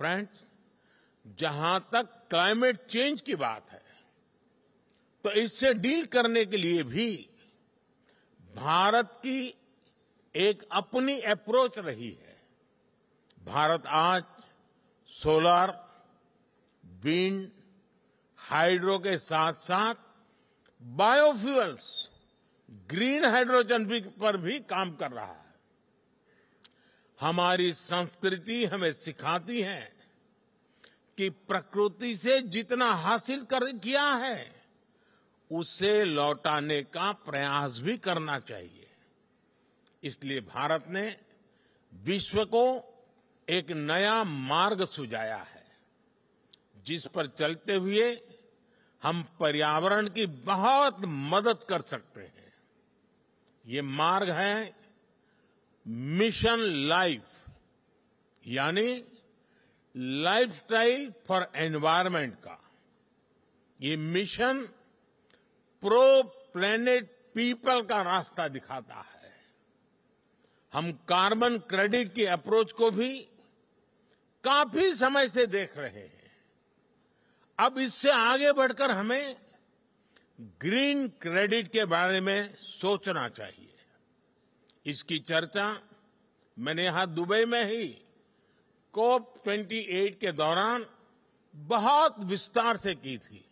friends जहां तक climate change की बात है तो इससे डील करने के लिए भी भारत की एक अपनी अप्रोच रही है भारत आज सोलर विंड हाइड्रो के साथ साथ बायोफ्यूल्स ग्रीन हाइड्रोजन पर भी काम कर रहा है हमारी संस्कृति हमें सिखाती है कि प्रकृति से जितना हासिल कर किया है उसे लौटाने का प्रयास भी करना चाहिए इसलिए भारत ने विश्व को एक नया मार्ग सुझाया है जिस पर चलते हुए हम पर्यावरण की बहुत मदद कर सकते हैं ये मार्ग है मिशन लाइफ यानी लाइफस्टाइल फॉर एनवायरमेंट का ये मिशन प्रो प्लेनेट पीपल का रास्ता दिखाता है हम कार्बन क्रेडिट की अप्रोच को भी काफी समय से देख रहे हैं अब इससे आगे बढ़कर हमें ग्रीन क्रेडिट के बारे में सोचना चाहिए इसकी चर्चा मैंने यहां दुबई में ही कोप 28 के दौरान बहुत विस्तार से की थी